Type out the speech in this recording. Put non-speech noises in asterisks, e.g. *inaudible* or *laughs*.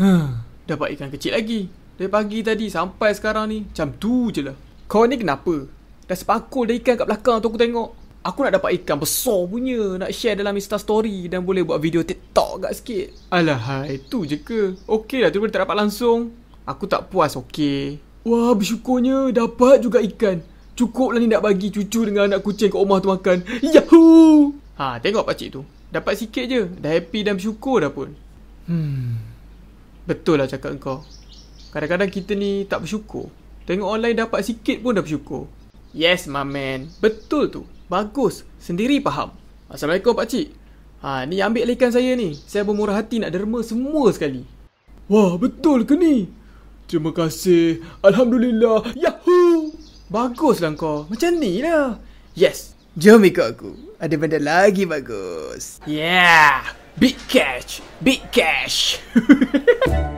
Hmm. dapat ikan kecil lagi. Dari pagi tadi sampai sekarang ni, macam tu je lah. Kau ni kenapa? Dah sepakul dah ikan kat belakang tu aku tengok. Aku nak dapat ikan besar punya Nak share dalam Insta Story Dan boleh buat video TikTok kat sikit Alahai ha, tu je ke Okey lah tu boleh tak dapat langsung Aku tak puas okey Wah bersyukurnya dapat juga ikan Cukuplah ni nak bagi cucu dengan anak kucing kat rumah tu makan Yahoo Ha tengok pakcik tu Dapat sikit je Dah happy dan bersyukur dah pun Hmm Betul lah cakap kau. Kadang-kadang kita ni tak bersyukur. Tengok orang lain dapat sikit pun dah bersyukur. Yes, my man. Betul tu. Bagus. Sendiri faham. Assalamualaikum, pakcik. Ha, ni ambil lah ikan saya ni. Saya bermurah hati nak derma semua sekali. Wah, betul ke ni? Terima kasih. Alhamdulillah. Yahoo! Baguslah kau. Macam ni lah. Yes. Jom ikut aku. Ada benda lagi bagus. Yeah! Big cash! Big cash! *laughs*